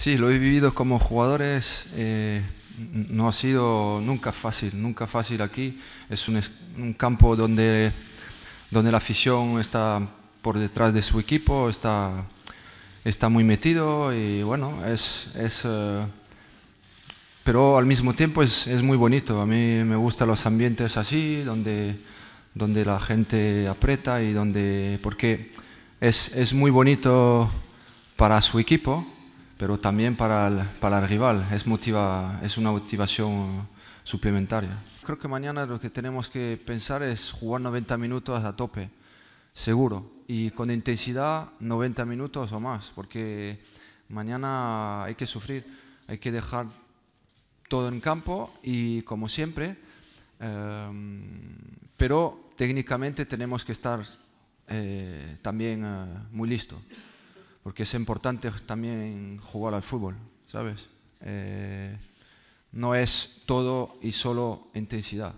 Sí, lo he vivido como jugadores. Eh, no ha sido nunca fácil, nunca fácil aquí. Es un, campo donde, donde la afición está por detrás de su equipo, está, muy metido y bueno, es... Eh, pero al mismo tiempo es, muy bonito. A mí me gustan los ambientes así, donde, donde la gente aprieta y donde... porque es, es muy bonito para su equipo pero también para el, para el rival. Es, motiva, es una motivación suplementaria. Creo que mañana lo que tenemos que pensar es jugar 90 minutos a tope, seguro, y con intensidad 90 minutos o más, porque mañana hay que sufrir, hay que dejar todo en campo y como siempre, em, pero técnicamente tenemos que estar eh, también eh, muy listos porque es importante también jugar al fútbol, ¿sabes? Eh, no es todo y solo intensidad.